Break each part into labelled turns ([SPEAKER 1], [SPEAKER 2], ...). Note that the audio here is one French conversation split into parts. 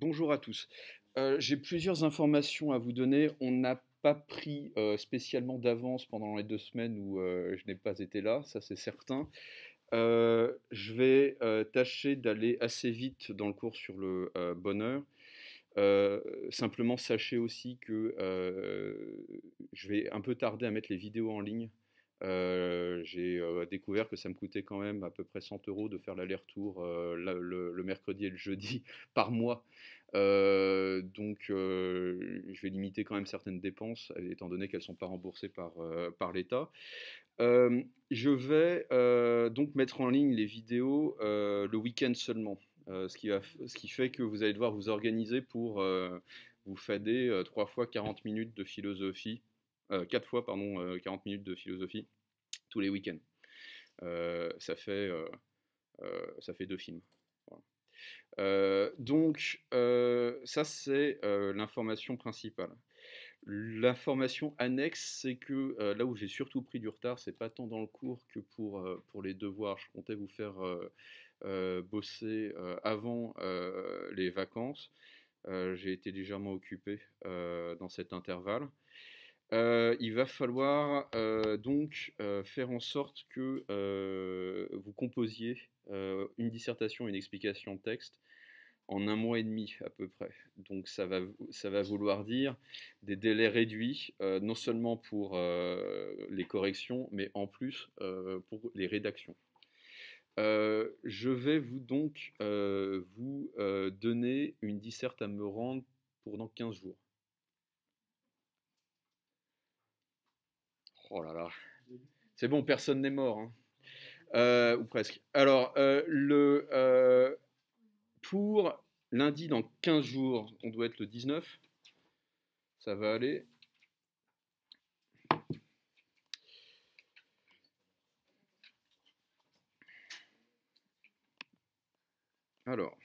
[SPEAKER 1] Bonjour à tous. Euh, j'ai plusieurs informations à vous donner. On n'a pas pris euh, spécialement d'avance pendant les deux semaines où euh, je n'ai pas été là, ça c'est certain. je vais tâcher d'aller assez vite dans le cours sur le bonheur. simplement, sachez aussi que je vais un peu tarder à mettre les vidéos en ligne euh, j'ai euh, bah, découvert que ça me coûtait quand même à peu près 100 euros de faire l'aller-retour euh, le, mercredi et le jeudi par mois. donc, je vais limiter quand même certaines dépenses, étant donné qu'elles ne sont pas remboursées par, par l'État. je vais donc mettre en ligne les vidéos le week-end seulement, ce qui, ce, qui fait que vous allez devoir vous organiser pour vous fader trois fois 40 minutes de philosophie euh, quatre fois pardon, 40 euh, minutes de philosophie tous les week-ends. Euh, ça, fait, ça fait deux films. donc, ça, c'est l'information principale. L'information annexe, c'est que là où j'ai surtout pris du retard, c'est pas tant dans le cours que pour, pour les devoirs. Je comptais vous faire bosser avant les vacances. j'ai été légèrement occupé dans cet intervalle. Euh, il va falloir euh, donc euh, faire en sorte que vous composiez une dissertation, une explication de texte en un mois et demi à peu près. Donc ça va, ça va vouloir dire des délais réduits, non seulement pour les corrections, mais en plus pour les rédactions. je vais vous donc vous donner une disserte à me rendre pendant 15 jours. Oh là là. C'est bon, personne n'est mort. Hein. Euh, ou presque. Alors, euh, le, euh, pour lundi, dans 15 jours, on doit être le 19. Ça va aller. Alors.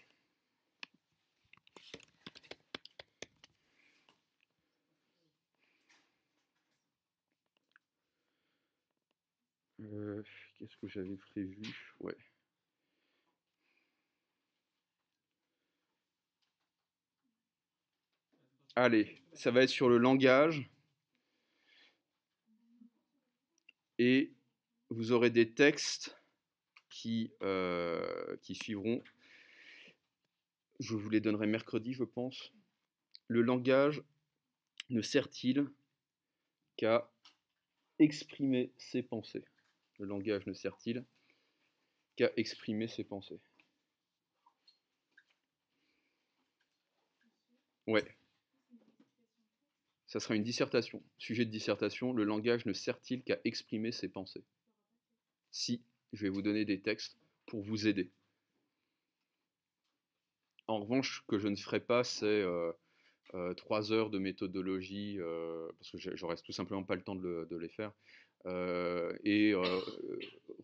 [SPEAKER 1] Euh, qu'est-ce que j'avais prévu Ouais. Allez, ça va être sur le langage. Et vous aurez des textes qui, euh, qui suivront. Je vous les donnerai mercredi, je pense. Le langage ne sert-il qu'à exprimer ses pensées le langage ne sert-il qu'à exprimer ses pensées Ouais. Ça sera une dissertation. Sujet de dissertation, le langage ne sert-il qu'à exprimer ses pensées Si, je vais vous donner des textes pour vous aider. En revanche, ce que je ne ferai pas, c'est euh, euh, trois heures de méthodologie, euh, parce que je reste tout simplement pas le temps de les faire. Euh, et euh,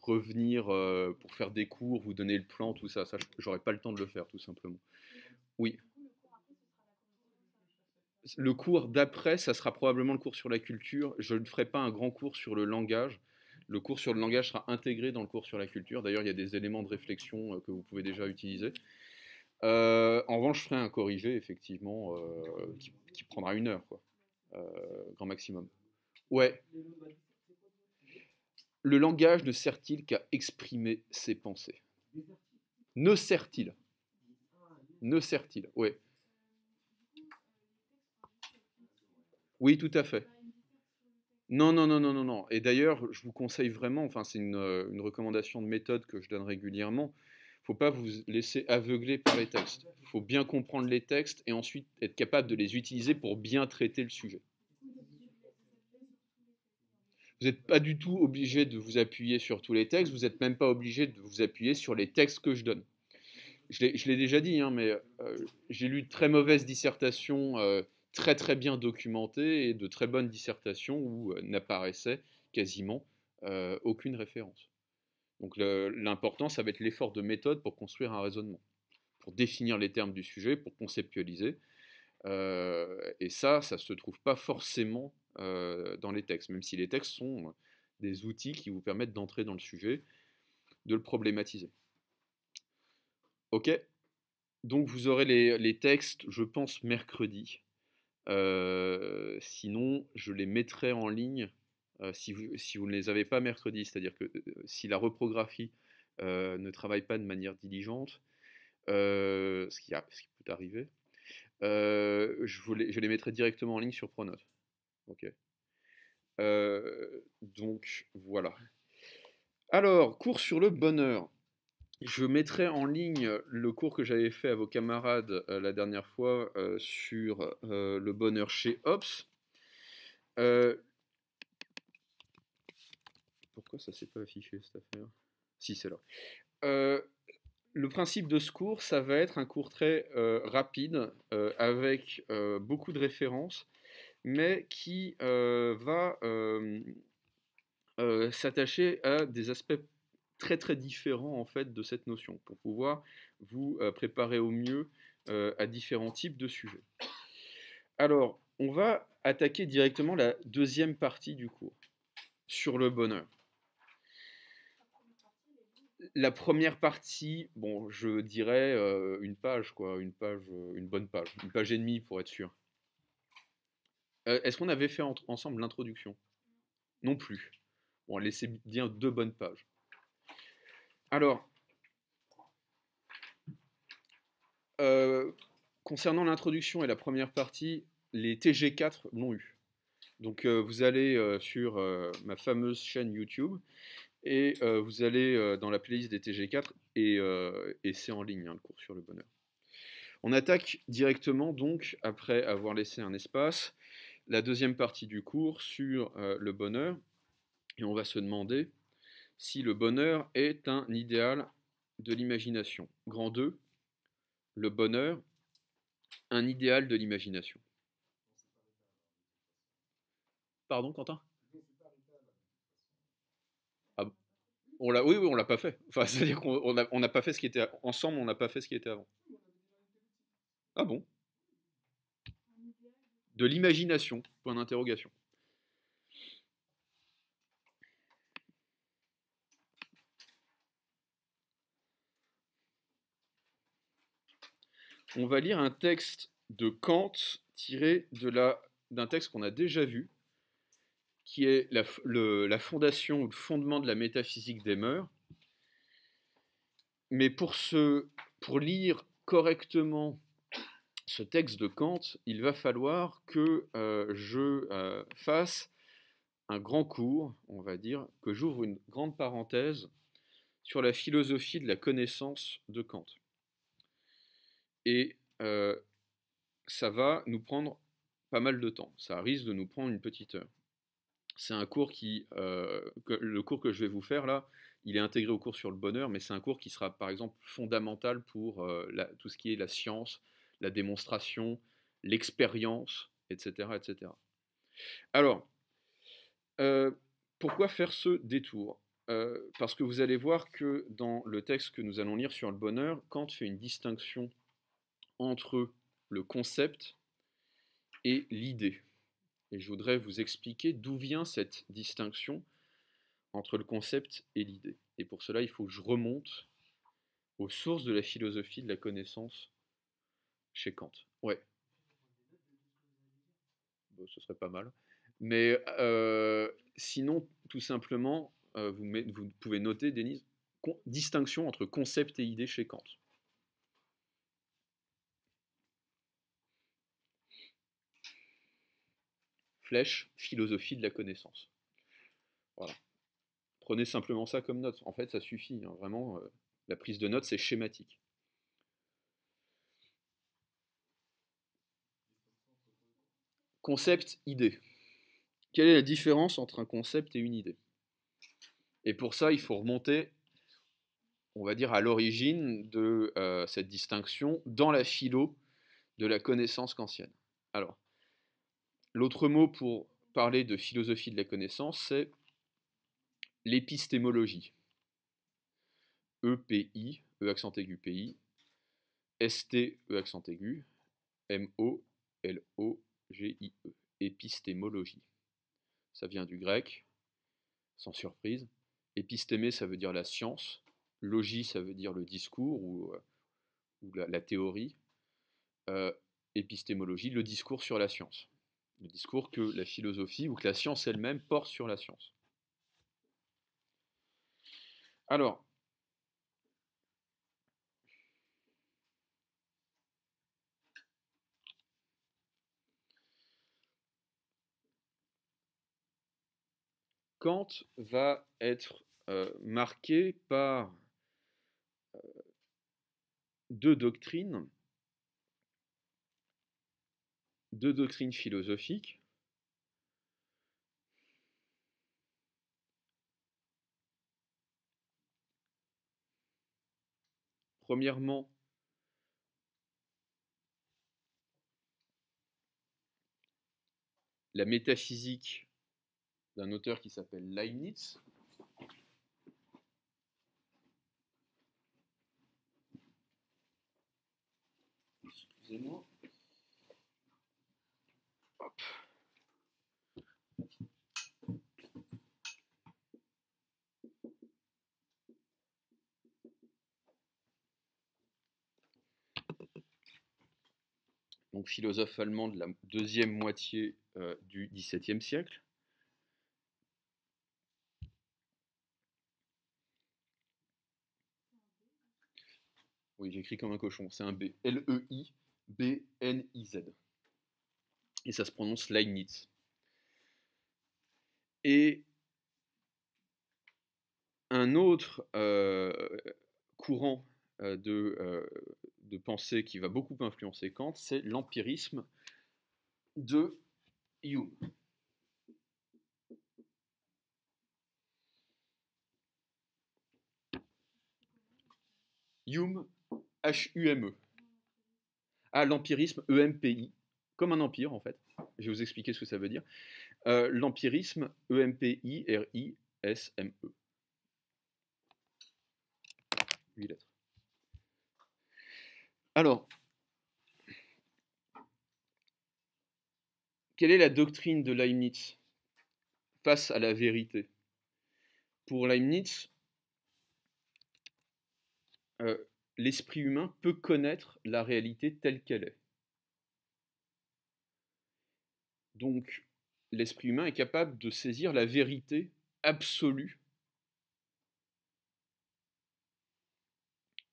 [SPEAKER 1] revenir euh, pour faire des cours, vous donner le plan, tout ça. Ça, j'aurais pas le temps de le faire, tout simplement. Oui. Le cours d'après, ça sera probablement le cours sur la culture. Je ne ferai pas un grand cours sur le langage. Le cours sur le langage sera intégré dans le cours sur la culture. D'ailleurs, il y a des éléments de réflexion que vous pouvez déjà utiliser. en revanche, je ferai un corrigé, effectivement, qui, prendra une heure, grand maximum. Ouais le langage ne sert-il qu'à exprimer ses pensées Ne sert-il Ne sert-il Oui. Oui, tout à fait. Non, non, non, non, non, non. Et d'ailleurs, je vous conseille vraiment, enfin, c'est une, euh, une, recommandation de méthode que je donne régulièrement. Il ne faut pas vous laisser aveugler par les textes. Il faut bien comprendre les textes et ensuite être capable de les utiliser pour bien traiter le sujet. Vous n'êtes pas du tout obligé de vous appuyer sur tous les textes, vous n'êtes même pas obligé de vous appuyer sur les textes que je donne. Je l'ai déjà dit, hein, mais euh, j'ai lu de très mauvaises dissertations euh, très très bien documentées et de très bonnes dissertations où euh, n'apparaissait quasiment aucune référence. Donc l'important, ça va être l'effort de méthode pour construire un raisonnement, pour définir les termes du sujet, pour conceptualiser. et ça, ça ne se trouve pas forcément euh, dans les textes, même si les textes sont euh, des outils qui vous permettent d'entrer dans le sujet, de le problématiser. Ok Donc vous aurez les, textes, je pense, mercredi. Euh, sinon, je les mettrai en ligne si, vous, si, vous, ne les avez pas mercredi, c'est-à-dire que si la reprographie ne travaille pas de manière diligente, ce qui, qui peut arriver, je, les, je les mettrai directement en ligne sur Pronote. Ok. Euh, donc voilà. Alors, cours sur le bonheur. Je mettrai en ligne le cours que j'avais fait à vos camarades euh, la dernière fois euh, sur le bonheur chez Ops Pourquoi ça s'est pas affiché cette affaire Si, c'est là. le principe de ce cours, ça va être un cours très rapide avec beaucoup de références mais qui euh, va euh, euh, s'attacher à des aspects très très différents en fait de cette notion pour pouvoir vous préparer au mieux à différents types de sujets. Alors, on va attaquer directement la deuxième partie du cours sur le bonheur. La première partie, bon, je dirais une page, quoi, une page, une bonne page, une page et demie pour être sûr. Euh, est-ce qu'on avait fait ensemble l'introduction Non plus. Bon, laissez bien deux bonnes pages. Alors, euh, concernant l'introduction et la première partie, les TG4 l'ont eu. Donc euh, vous allez sur ma fameuse chaîne YouTube et vous allez dans la playlist des TG4 et, c'est en ligne hein, le cours sur le bonheur. On attaque directement donc après avoir laissé un espace la deuxième partie du cours sur euh, le bonheur, et on va se demander si le bonheur est un idéal de l'imagination. Grand 2, le bonheur, un idéal de l'imagination. Pardon, Quentin ah on l'a, oui, on l'a pas fait. Enfin, c'est-à-dire qu'on n'a pas fait ce qui était ensemble, on n'a pas fait ce qui était avant. Ah bon de l'imagination Point d'interrogation. On va lire un texte de Kant tiré d'un texte qu'on a déjà vu, qui est la, fondation ou le fondement de la métaphysique des mœurs. Mais pour, pour lire correctement ce texte de Kant, il va falloir que euh, je euh, fasse un grand cours, on va dire, que j'ouvre une grande parenthèse sur la philosophie de la connaissance de Kant. Et euh, ça va nous prendre pas mal de temps, ça risque de nous prendre une petite heure. C'est un cours qui, le cours que je vais vous faire là, il est intégré au cours sur le bonheur, mais c'est un cours qui sera par exemple fondamental pour tout ce qui est la science, la démonstration, l'expérience, etc., etc. Alors, euh, pourquoi faire ce détour euh, Parce que vous allez voir que dans le texte que nous allons lire sur le bonheur, Kant fait une distinction entre le concept et l'idée. Et je voudrais vous expliquer d'où vient cette distinction entre le concept et l'idée. Et pour cela, il faut que je remonte aux sources de la philosophie de la connaissance chez Kant. Ouais. ce serait pas mal. Mais euh, sinon, tout simplement, euh, vous, pouvez noter, Denise, distinction entre concept et idée chez Kant. Flèche, philosophie de la connaissance. Voilà. Prenez simplement ça comme note. En fait, ça suffit. Hein. vraiment, euh, la prise de notes, c'est schématique. Concept-idée. Quelle est la différence entre un concept et une idée Et pour ça, il faut remonter, on va dire, à l'origine de euh, cette distinction dans la philo de la connaissance kantienne. Alors, l'autre mot pour parler de philosophie de la connaissance, c'est l'épistémologie. E-P-I, E accent aigu P-I, S-T, E accent aigu, M-O-L-O. G-I-E, épistémologie. Ça vient du grec, sans surprise. Épistémé, ça veut dire la science. Logie, ça veut dire le discours ou, euh, la, théorie. Euh, épistémologie, le discours sur la science. Le discours que la philosophie ou que la science elle-même porte sur la science. Alors, va être euh, marqué par euh, deux doctrines, deux doctrines philosophiques. Premièrement, la métaphysique d'un auteur qui s'appelle Leibniz. Donc philosophe allemand de la deuxième moitié euh, du XVIIe siècle. j'écris comme un cochon. C'est un B. L-E-I-B-N-I-Z. Et ça se prononce Leibniz. Et un autre euh, courant euh, de, euh, de, pensée qui va beaucoup influencer Kant, c'est l'empirisme de Hume. Hume H-U-M-E. Ah, l'empirisme, E-M-P-I, comme un empire en fait. Je vais vous expliquer ce que ça veut dire. Euh, l'empirisme, E-M-P-I-R-I-S-M-E. E. Huit lettres. Alors, quelle est la doctrine de Leibniz face à la vérité Pour Leibniz, euh, l'esprit humain peut connaître la réalité telle qu'elle est. Donc, l'esprit humain est capable de saisir la vérité absolue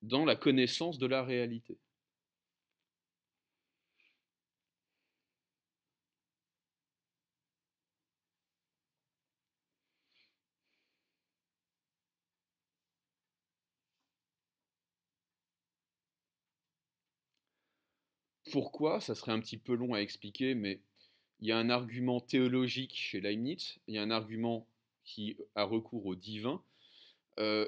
[SPEAKER 1] dans la connaissance de la réalité. Pourquoi Ça serait un petit peu long à expliquer, mais il y a un argument théologique chez Leibniz, il y a un argument qui a recours au divin. Euh,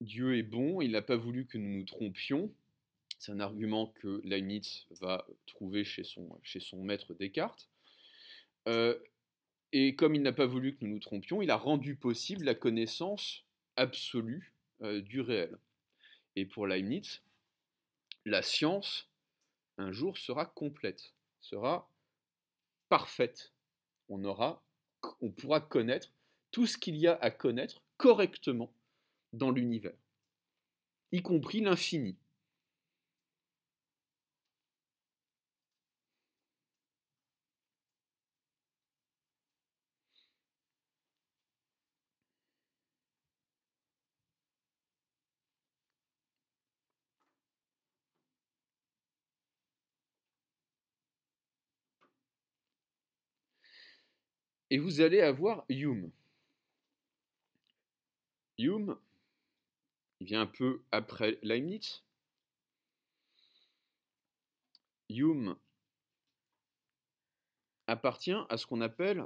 [SPEAKER 1] Dieu est bon, il n'a pas voulu que nous nous trompions. C'est un argument que Leibniz va trouver chez son, chez son maître Descartes. Euh, et comme il n'a pas voulu que nous nous trompions, il a rendu possible la connaissance absolue euh, du réel. Et pour Leibniz, la science un jour sera complète, sera parfaite. On aura, on pourra connaître tout ce qu'il y a à connaître correctement dans l'univers, y compris l'infini. Et vous allez avoir Hume. Hume, il vient un peu après Leibniz. Hume appartient à ce qu'on appelle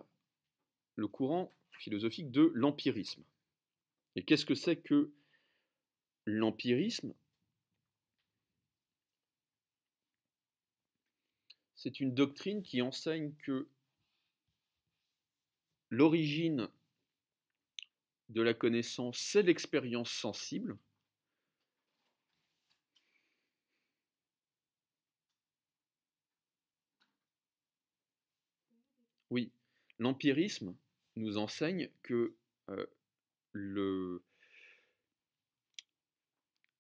[SPEAKER 1] le courant philosophique de l'empirisme. Et qu'est-ce que c'est que l'empirisme C'est une doctrine qui enseigne que l'origine de la connaissance, c'est l'expérience sensible. Oui, l'empirisme nous enseigne que euh,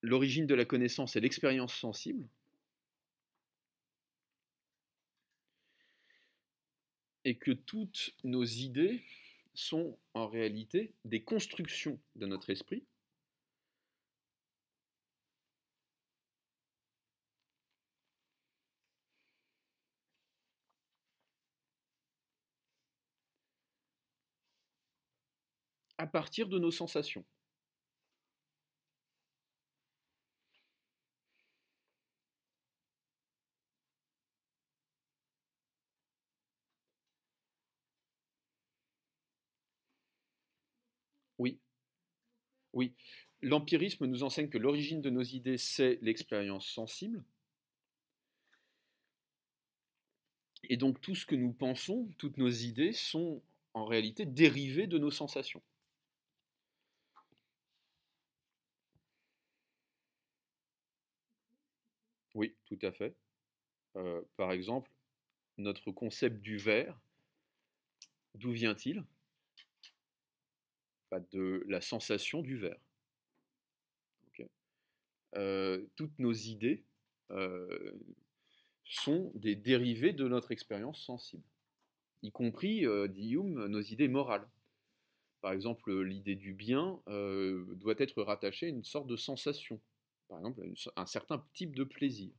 [SPEAKER 1] l'origine de la connaissance est l'expérience sensible, et que toutes nos idées sont en réalité des constructions de notre esprit. à partir de nos sensations. Oui, l'empirisme nous enseigne que l'origine de nos idées, c'est l'expérience sensible. Et donc tout ce que nous pensons, toutes nos idées sont en réalité dérivées de nos sensations. Oui, tout à fait. Euh, par exemple, notre concept du verre, d'où vient-il de la sensation du verre. toutes nos idées sont des dérivés de notre expérience sensible, y compris, dit Hume, nos idées morales. Par exemple, l'idée du bien doit être rattachée à une sorte de sensation, par exemple, un certain type de plaisir.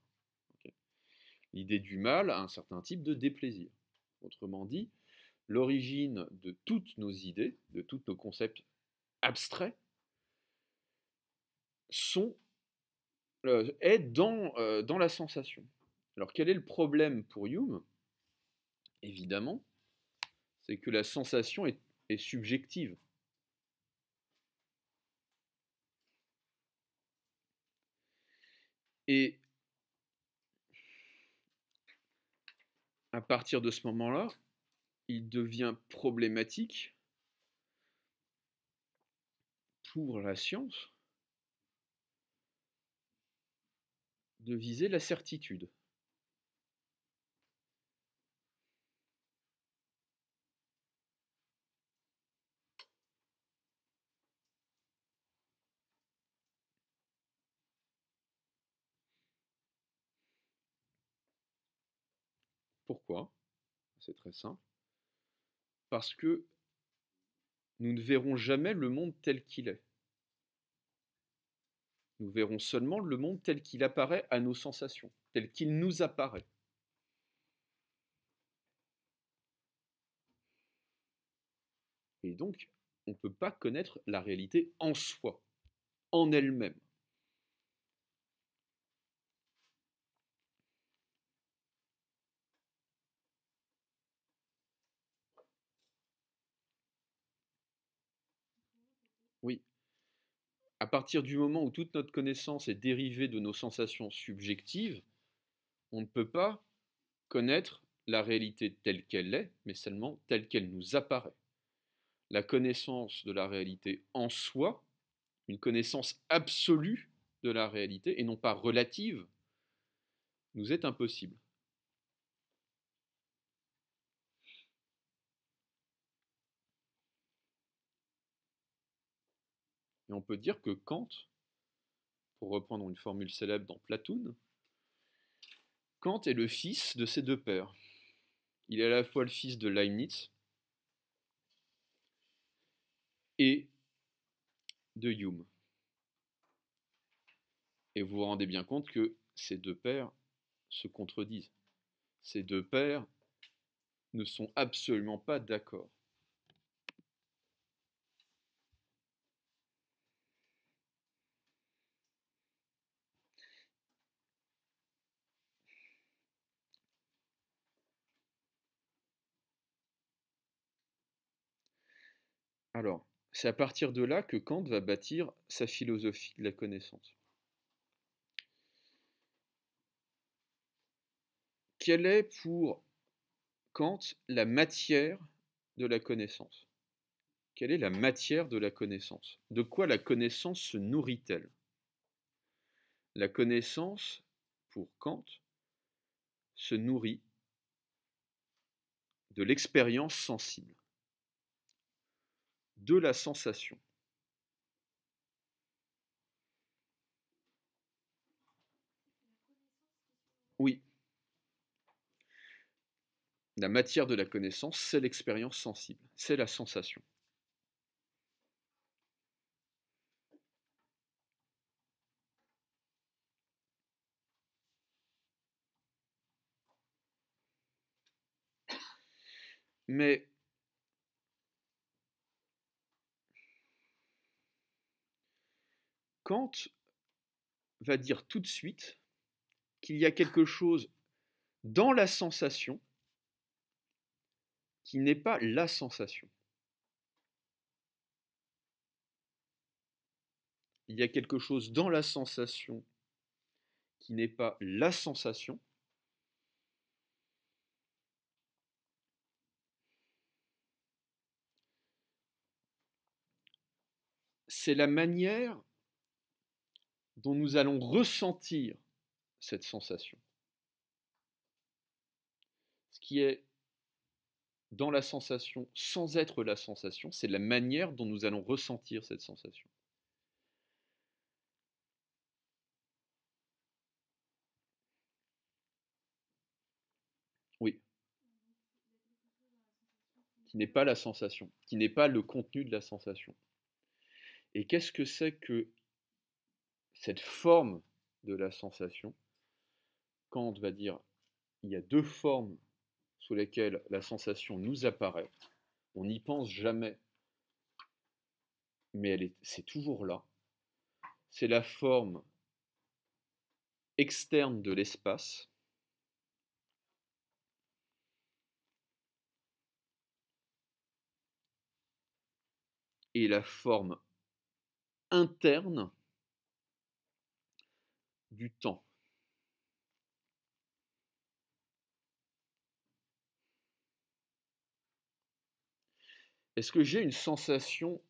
[SPEAKER 1] L'idée du mal à un certain type de déplaisir. Autrement dit, l'origine de toutes nos idées, de tous nos concepts abstraits, sont, euh, est dans, euh, dans la sensation. Alors quel est le problème pour Hume Évidemment, c'est que la sensation est subjective. Et à partir de ce moment-là, il devient problématique pour la science de viser la certitude. Pourquoi C'est très simple parce que nous ne verrons jamais le monde tel qu'il est. Nous verrons seulement le monde tel qu'il apparaît à nos sensations, tel qu'il nous apparaît. Et donc, on ne peut pas connaître la réalité en soi, en elle-même. à partir du moment où toute notre connaissance est dérivée de nos sensations subjectives, on ne peut pas connaître la réalité telle qu'elle est, mais seulement telle qu'elle nous apparaît. La connaissance de la réalité en soi, une connaissance absolue de la réalité et non pas relative, nous est impossible. on peut dire que Kant, pour reprendre une formule célèbre dans Platoon, Kant est le fils de ses deux pères. Il est à la fois le fils de Leibniz et de Hume. Et vous vous rendez bien compte que ces deux pères se contredisent. Ces deux pères ne sont absolument pas d'accord. Alors, c'est à partir de là que Kant va bâtir sa philosophie de la connaissance. Quelle est pour Kant la matière de la connaissance Quelle est la matière de la connaissance De quoi la connaissance se nourrit-elle La connaissance, pour Kant, se nourrit de l'expérience sensible de la sensation. Oui. La matière de la connaissance, c'est l'expérience sensible, c'est la sensation. Mais va dire tout de suite qu'il y a quelque chose dans la sensation qui n'est pas la sensation. Il y a quelque chose dans la sensation qui n'est pas la sensation. C'est la manière dont nous allons ressentir cette sensation. Ce qui est dans la sensation sans être la sensation, c'est la manière dont nous allons ressentir cette sensation. Oui. Qui n'est pas la sensation, qui n'est pas le contenu de la sensation. Et qu'est-ce que c'est que cette forme de la sensation. quand on va dire il y a deux formes sous lesquelles la sensation nous apparaît. On n'y pense jamais, mais est, c'est toujours là. C'est la forme externe de l'espace. Et la forme interne du temps Est-ce que j'ai une sensation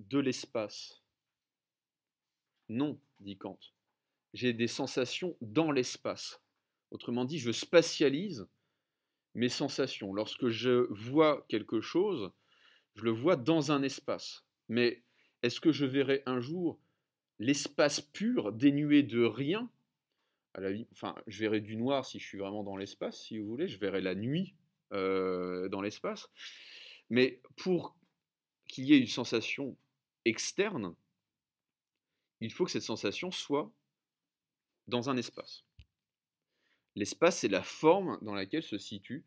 [SPEAKER 1] de l'espace Non, dit Kant. J'ai des sensations dans l'espace. Autrement dit, je spatialise mes sensations. Lorsque je vois quelque chose, je le vois dans un espace. Mais est-ce que je verrai un jour l'espace pur, dénué de rien, à la vie, enfin, je verrai du noir si je suis vraiment dans l'espace, si vous voulez, je verrai la nuit euh, dans l'espace. Mais pour qu'il y ait une sensation externe, il faut que cette sensation soit dans un espace. L'espace est la forme dans laquelle se situent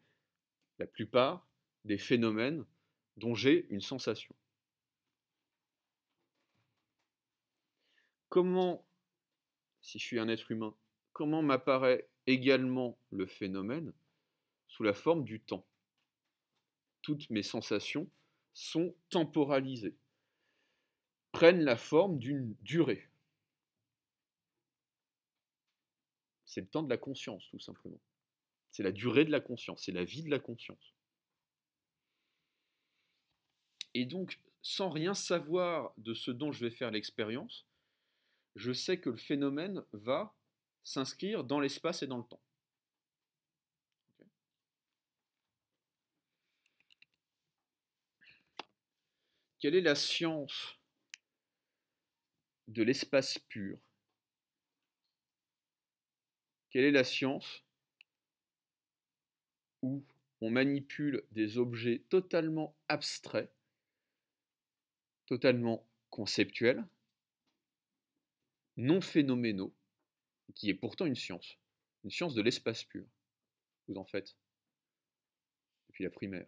[SPEAKER 1] la plupart des phénomènes dont j'ai une sensation. comment, si je suis un être humain, comment m'apparaît également le phénomène sous la forme du temps Toutes mes sensations sont temporalisées, prennent la forme d'une durée. C'est le temps de la conscience, tout simplement. C'est la durée de la conscience, c'est la vie de la conscience. Et donc, sans rien savoir de ce dont je vais faire l'expérience, je sais que le phénomène va s'inscrire dans l'espace et dans le temps. Quelle est la science de l'espace pur Quelle est la science où on manipule des objets totalement abstraits, totalement conceptuels, non phénoménaux, qui est pourtant une science, une science de l'espace pur. Vous en faites depuis la primaire,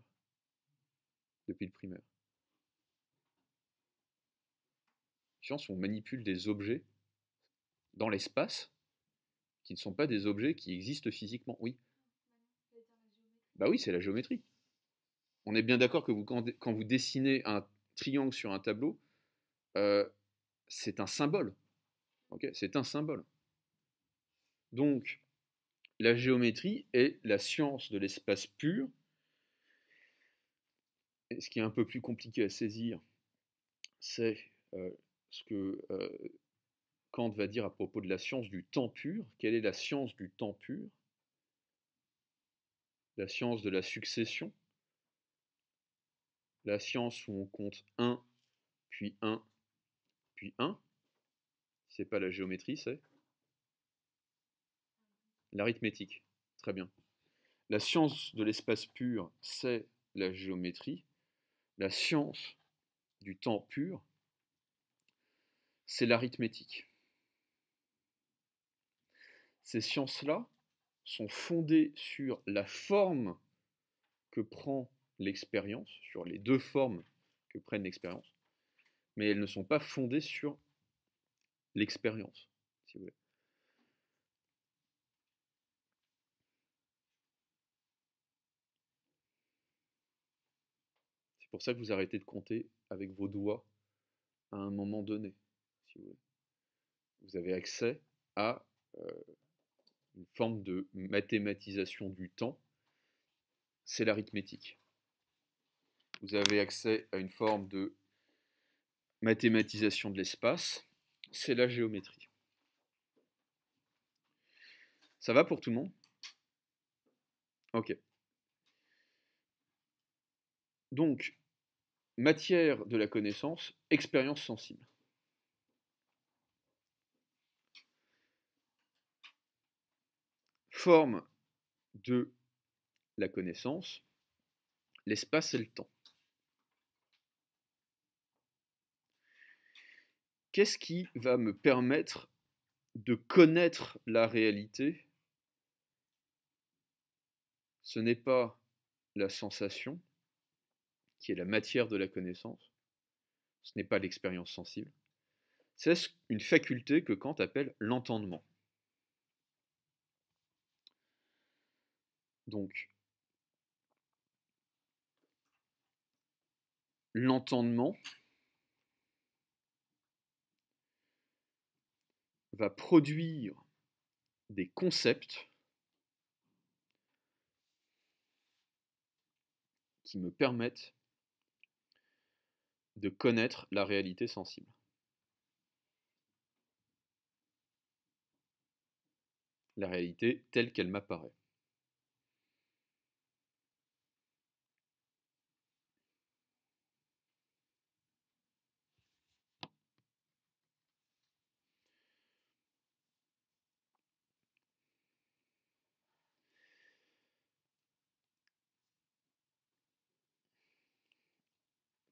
[SPEAKER 1] depuis le primaire. Science où on manipule des objets dans l'espace qui ne sont pas des objets qui existent physiquement. Oui. Bah oui, c'est la géométrie. On est bien d'accord que vous, quand, vous dessinez un triangle sur un tableau, euh, c'est un symbole c'est un symbole. Donc, la géométrie est la science de l'espace pur. Et ce qui est un peu plus compliqué à saisir, c'est euh, ce que euh, Kant va dire à propos de la science du temps pur. Quelle est la science du temps pur La science de la succession. La science où on compte 1, puis 1, puis 1. C'est pas la géométrie, c'est l'arithmétique. Très bien. La science de l'espace pur, c'est la géométrie. La science du temps pur, c'est l'arithmétique. Ces sciences-là sont fondées sur la forme que prend l'expérience, sur les deux formes que prennent l'expérience, mais elles ne sont pas fondées sur l'expérience, si vous voulez. C'est pour ça que vous arrêtez de compter avec vos doigts à un moment donné, si vous avez accès à euh, une forme de mathématisation du temps, c'est l'arithmétique. Vous avez accès à une forme de mathématisation de l'espace, c'est la géométrie. Ça va pour tout le monde Ok. Donc, matière de la connaissance, expérience sensible. Forme de la connaissance, l'espace et le temps. qu'est-ce qui va me permettre de connaître la réalité Ce n'est pas la sensation, qui est la matière de la connaissance, ce n'est pas l'expérience sensible, c'est une faculté que Kant appelle l'entendement. Donc, l'entendement, va produire des concepts qui me permettent de connaître la réalité sensible. La réalité telle qu'elle m'apparaît.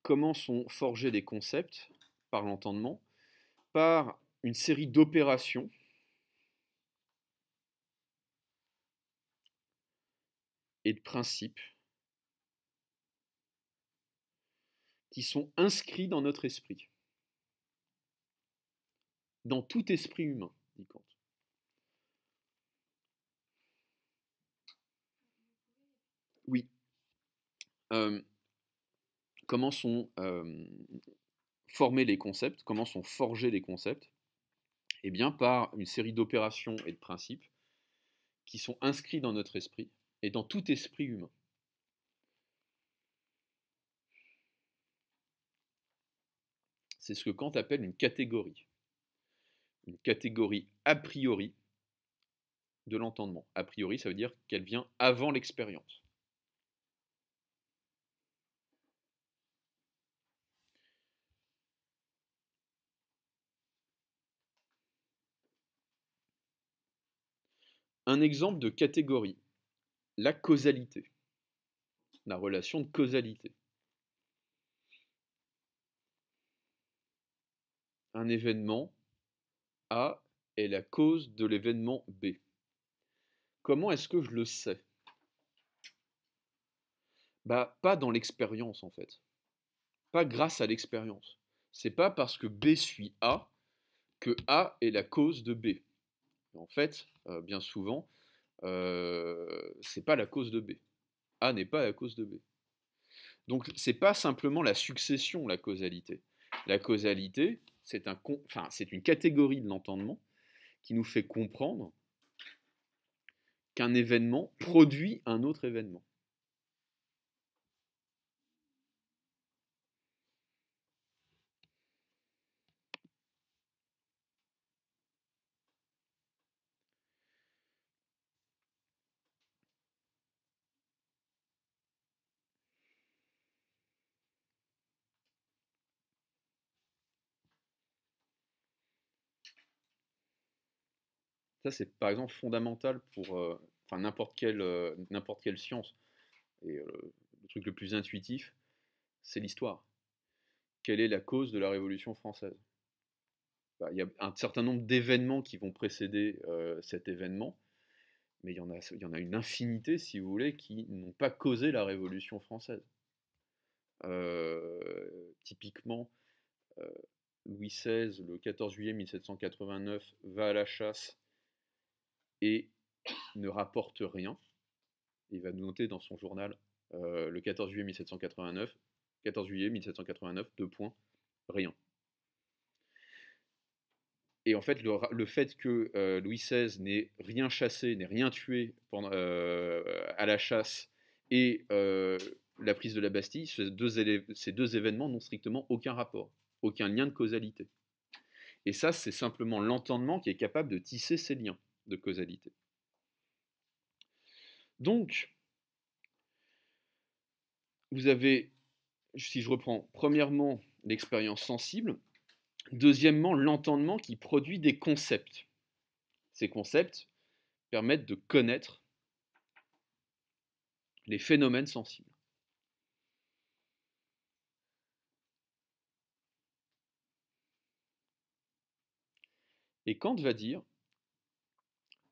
[SPEAKER 1] comment sont forgés des concepts par l'entendement, par une série d'opérations et de principes qui sont inscrits dans notre esprit, dans tout esprit humain, dit Kant. Oui. Euh, comment sont formés les concepts, comment sont forgés les concepts Eh bien, par une série d'opérations et de principes qui sont inscrits dans notre esprit et dans tout esprit humain. C'est ce que Kant appelle une catégorie. Une catégorie a priori de l'entendement. A priori, ça veut dire qu'elle vient avant l'expérience. Un exemple de catégorie, la causalité, la relation de causalité. Un événement A est la cause de l'événement B. Comment est-ce que je le sais Bah pas dans l'expérience en fait. Pas grâce à l'expérience. C'est pas parce que B suit A que A est la cause de B en fait, euh, bien souvent, euh, c'est pas la cause de B. A n'est pas la cause de B. Donc c'est pas simplement la succession, la causalité. La causalité, c'est un enfin, une catégorie de l'entendement qui nous fait comprendre qu'un événement produit un autre événement. Ça, c'est par exemple fondamental pour euh, n'importe quelle, euh, quelle science. Et euh, le truc le plus intuitif, c'est l'histoire. Quelle est la cause de la Révolution française bah, Il y a un certain nombre d'événements qui vont précéder cet événement, mais il y, en a, y en a une infinité, si vous voulez, qui n'ont pas causé la Révolution française. typiquement, Louis XVI, le 14 juillet 1789, va à la chasse et ne rapporte rien. Il va nous noter dans son journal euh, le 14 juillet 1789, 14 juillet 1789, deux points, rien. Et en fait, le, fait que euh, Louis XVI n'ait rien chassé, n'ait rien tué euh, à la chasse et la prise de la Bastille, ces deux événements n'ont strictement aucun rapport, aucun lien de causalité. Et ça, c'est simplement l'entendement qui est capable de tisser ces liens de causalité. Donc, vous avez, si je reprends, premièrement l'expérience sensible, deuxièmement l'entendement qui produit des concepts. Ces concepts permettent de connaître les phénomènes sensibles. Et Kant va dire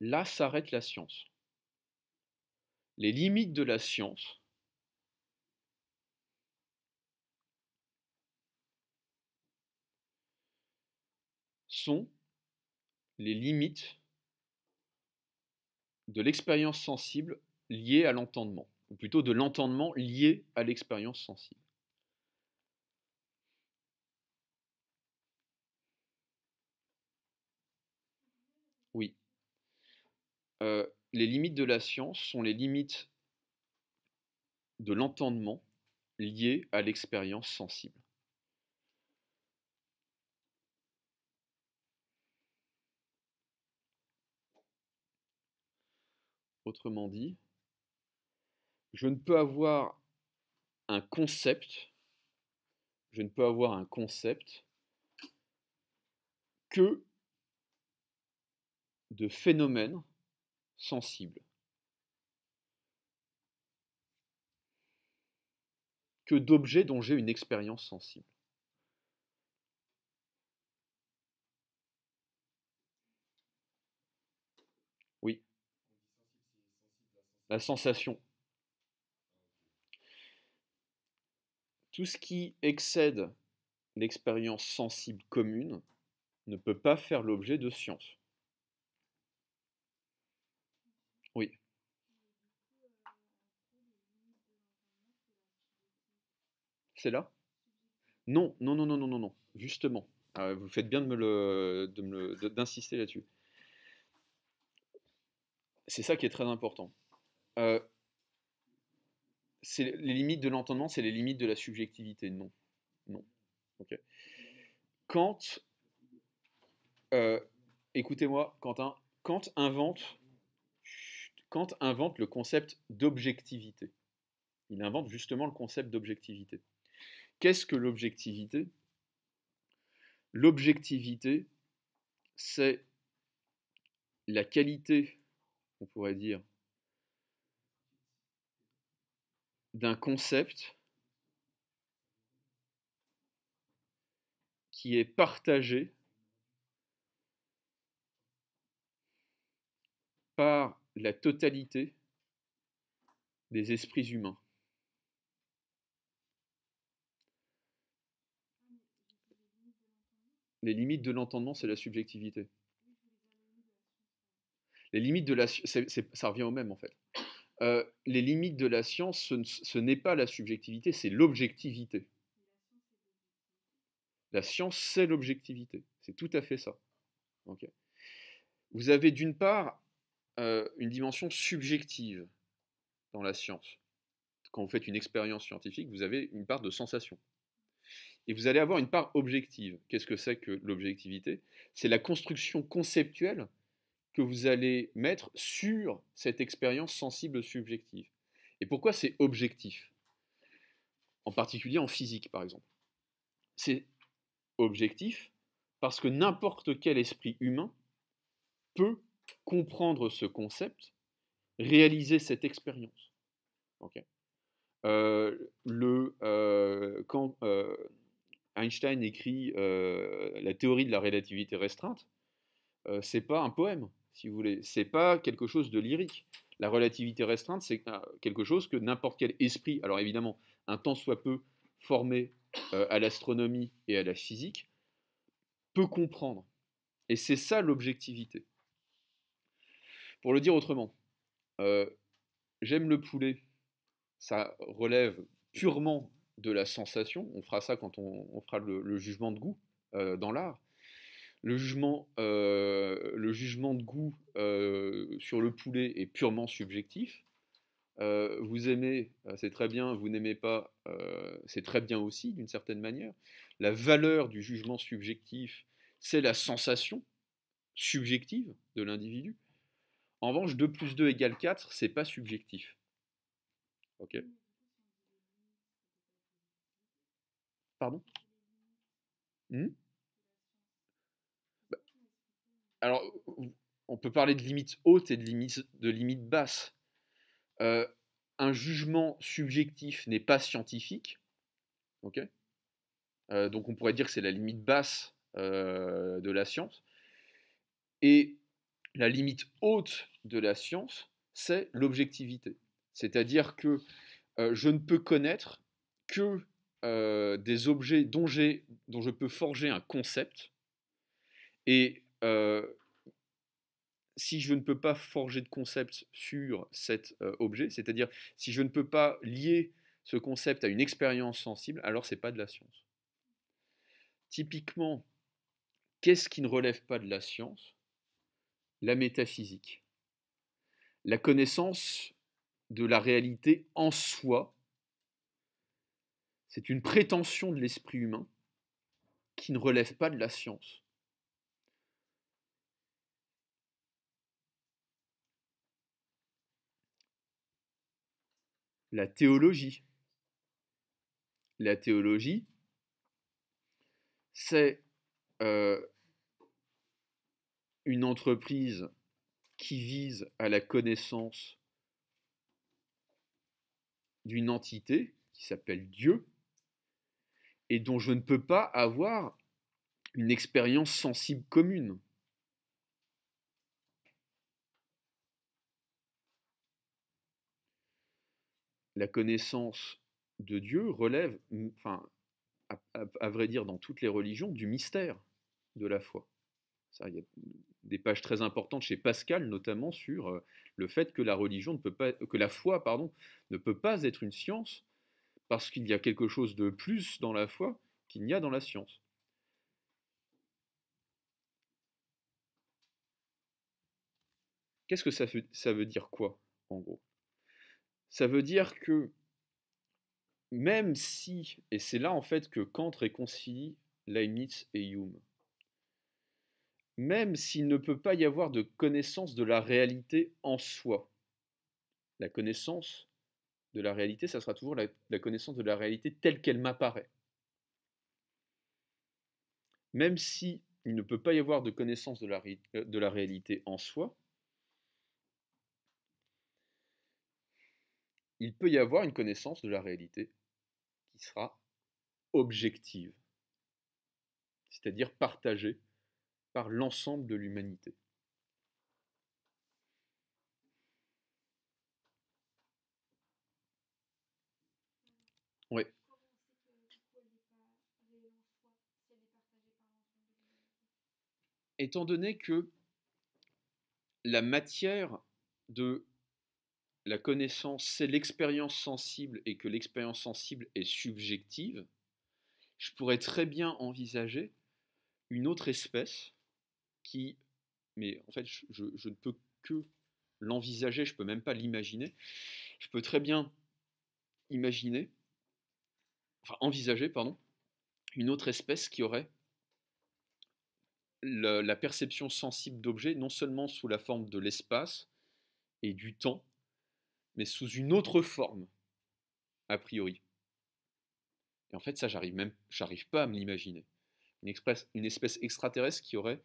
[SPEAKER 1] là s'arrête la science. Les limites de la science sont les limites de l'expérience sensible liée à l'entendement, ou plutôt de l'entendement lié à l'expérience sensible. Euh, les limites de la science sont les limites de l'entendement liées à l'expérience sensible. Autrement dit, je ne peux avoir un concept, je ne peux avoir un concept que de phénomènes sensible. que d'objets dont j'ai une expérience sensible. Oui. La sensation. Tout ce qui excède l'expérience sensible commune ne peut pas faire l'objet de science. c'est là Non, non, non, non, non, non, non, justement. Euh, vous faites bien de me le, de d'insister là-dessus. C'est ça qui est très important. Euh, c'est les limites de l'entendement, c'est les limites de la subjectivité. Non, non. Ok. Quand... Euh, écoutez-moi, Quentin. Quand invente, Kant invente le concept d'objectivité. Il invente justement le concept d'objectivité. Qu'est-ce que l'objectivité L'objectivité, c'est la qualité, on pourrait dire, d'un concept qui est partagé par la totalité des esprits humains. les limites de l'entendement, c'est la subjectivité. Les limites de la ça revient au même en fait. Euh, les limites de la science, ce, n'est pas la subjectivité, c'est l'objectivité. La science, c'est l'objectivité. C'est tout à fait ça. Vous avez d'une part euh, une dimension subjective dans la science. Quand vous faites une expérience scientifique, vous avez une part de sensation et vous allez avoir une part objective. Qu'est-ce que c'est que l'objectivité C'est la construction conceptuelle que vous allez mettre sur cette expérience sensible subjective. Et pourquoi c'est objectif En particulier en physique, par exemple. C'est objectif parce que n'importe quel esprit humain peut comprendre ce concept, réaliser cette expérience. Euh, le, euh, quand, euh, Einstein écrit euh, la théorie de la relativité restreinte, euh, c'est pas un poème, si vous voulez. C'est pas quelque chose de lyrique. La relativité restreinte, c'est quelque chose que n'importe quel esprit, alors évidemment, un tant soit peu formé euh, à l'astronomie et à la physique, peut comprendre. Et c'est ça l'objectivité. Pour le dire autrement, euh, j'aime le poulet, ça relève purement de la sensation. On fera ça quand on, fera le, jugement de goût euh, dans l'art. Le jugement, euh, le jugement de goût euh, sur le poulet est purement subjectif. vous aimez, c'est très bien, vous n'aimez pas, c'est très bien aussi, d'une certaine manière. La valeur du jugement subjectif, c'est la sensation subjective de l'individu. En revanche, 2 plus 2 égale 4, c'est pas subjectif. Ok Mmh. Bah, alors, on peut parler de limites haute et de limites de basse. Euh, un jugement subjectif n'est pas scientifique. ok euh, donc on pourrait dire que c'est la limite basse euh, de la science. Et la limite haute de la science, c'est l'objectivité. C'est-à-dire que je ne peux connaître que euh, des objets dont, dont, je peux forger un concept. Et euh, si je ne peux pas forger de concept sur cet euh, objet, c'est-à-dire si je ne peux pas lier ce concept à une expérience sensible, alors c'est pas de la science. Typiquement, qu'est-ce qui ne relève pas de la science La métaphysique. La connaissance de la réalité en soi, c'est une prétention de l'esprit humain qui ne relève pas de la science. La théologie. La théologie, c'est euh, une entreprise qui vise à la connaissance d'une entité qui s'appelle Dieu, et dont je ne peux pas avoir une expérience sensible commune. La connaissance de Dieu relève, enfin, à, vrai dire, dans toutes les religions, du mystère de la foi. il y a des pages très importantes chez Pascal, notamment sur euh, le fait que la religion ne peut pas, que la foi, pardon, ne peut pas être une science parce qu'il y a quelque chose de plus dans la foi qu'il n'y a dans la science. Qu'est-ce que ça, veut dire quoi, en gros Ça veut dire que même si, et c'est là en fait que Kant réconcilie Leibniz et Hume, même s'il ne peut pas y avoir de connaissance de la réalité en soi, la connaissance de la réalité, ça sera toujours la, connaissance de la réalité telle qu'elle m'apparaît. Même si il ne peut pas y avoir de connaissance euh, de la réalité en soi, il peut y avoir une connaissance de la réalité qui sera objective, c'est-à-dire partagée par l'ensemble de l'humanité. étant donné que la matière de la connaissance, c'est l'expérience sensible et que l'expérience sensible est subjective, je pourrais très bien envisager une autre espèce qui, mais en fait, je, ne peux que l'envisager, je ne peux même pas l'imaginer. Je peux très bien imaginer, enfin envisager, pardon, une autre espèce qui aurait la perception sensible d'objets, non seulement sous la forme de l'espace et du temps, mais sous une autre forme, a priori. Et en fait, ça, j'arrive même, j'arrive pas à me l'imaginer. Une, express, une espèce extraterrestre qui aurait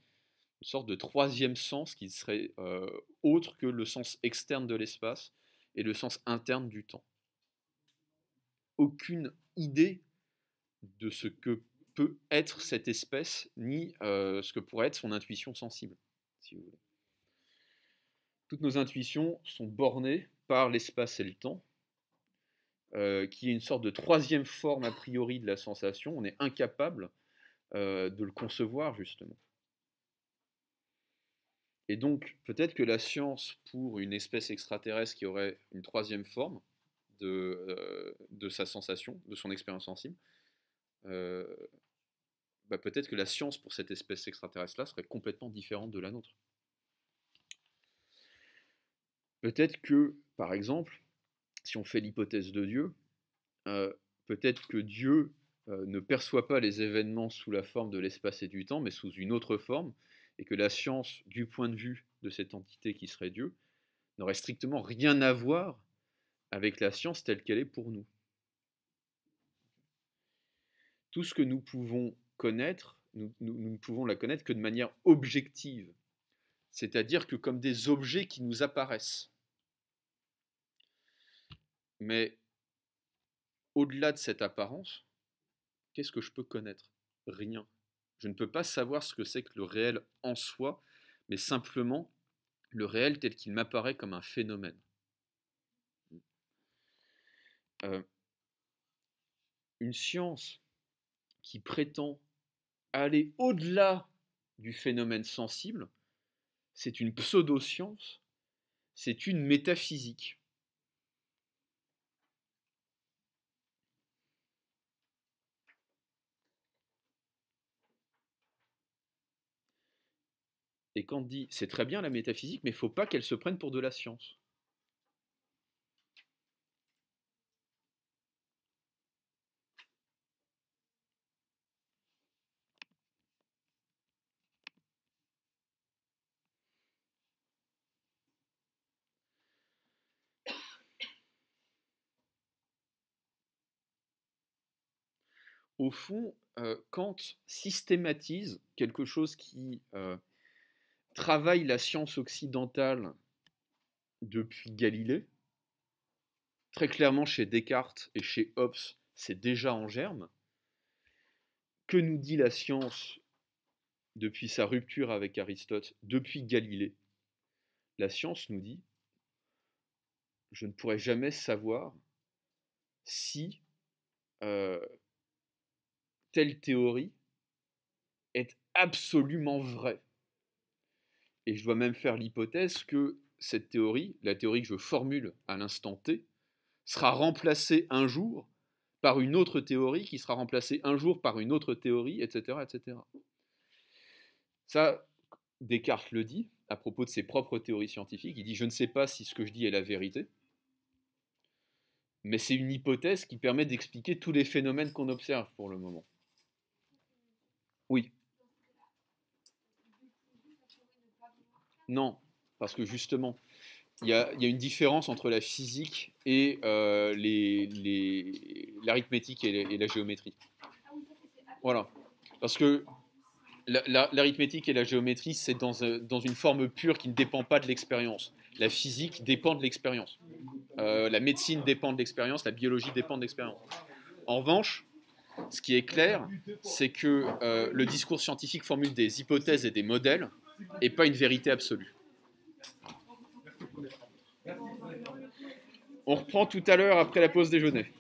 [SPEAKER 1] une sorte de troisième sens qui serait euh, autre que le sens externe de l'espace et le sens interne du temps. Aucune idée de ce que être cette espèce, ni euh, ce que pourrait être son intuition sensible, Toutes nos intuitions sont bornées par l'espace et le temps, euh, qui est une sorte de troisième forme a priori de la sensation. On est incapable euh, de le concevoir, justement. Et donc, peut-être que la science, pour une espèce extraterrestre qui aurait une troisième forme de, sa sensation, de son expérience sensible, bah, peut-être que la science pour cette espèce extraterrestre-là serait complètement différente de la nôtre. Peut-être que, par exemple, si on fait l'hypothèse de Dieu, euh, peut-être que Dieu euh, ne perçoit pas les événements sous la forme de l'espace et du temps, mais sous une autre forme, et que la science, du point de vue de cette entité qui serait Dieu, n'aurait strictement rien à voir avec la science telle qu'elle est pour nous. Tout ce que nous pouvons connaître, nous, ne pouvons la connaître que de manière objective, c'est-à-dire que comme des objets qui nous apparaissent. Mais au-delà de cette apparence, qu'est-ce que je peux connaître Rien. Je ne peux pas savoir ce que c'est que le réel en soi, mais simplement le réel tel qu'il m'apparaît comme un phénomène. Euh, une science qui prétend aller au-delà du phénomène sensible, c'est une pseudo-science, c'est une métaphysique. Et Kant dit, c'est très bien la métaphysique, mais il ne faut pas qu'elle se prenne pour de la science. au fond, Kant euh, systématise quelque chose qui euh, travaille la science occidentale depuis Galilée. Très clairement, chez Descartes et chez Hobbes, c'est déjà en germe. Que nous dit la science depuis sa rupture avec Aristote, depuis Galilée La science nous dit, je ne pourrai jamais savoir si euh, telle théorie est absolument vraie. Et je dois même faire l'hypothèse que cette théorie, la théorie que je formule à l'instant T, sera remplacée un jour par une autre théorie, qui sera remplacée un jour par une autre théorie, etc. etc. Ça, Descartes le dit à propos de ses propres théories scientifiques. Il dit Je ne sais pas si ce que je dis est la vérité, mais c'est une hypothèse qui permet d'expliquer tous les phénomènes qu'on observe pour le moment. Oui. Non, parce que justement, il y, a une différence entre la physique et euh, l'arithmétique et, la géométrie. Voilà. Parce que l'arithmétique et la géométrie, c'est euh, dans, une forme pure qui ne dépend pas de l'expérience. La physique dépend de l'expérience. Euh, la médecine dépend de l'expérience, la biologie dépend de l'expérience. En revanche, ce qui est clair, c'est que euh, le discours scientifique formule des hypothèses et des modèles et pas une vérité absolue. On reprend tout à l'heure après la pause déjeuner.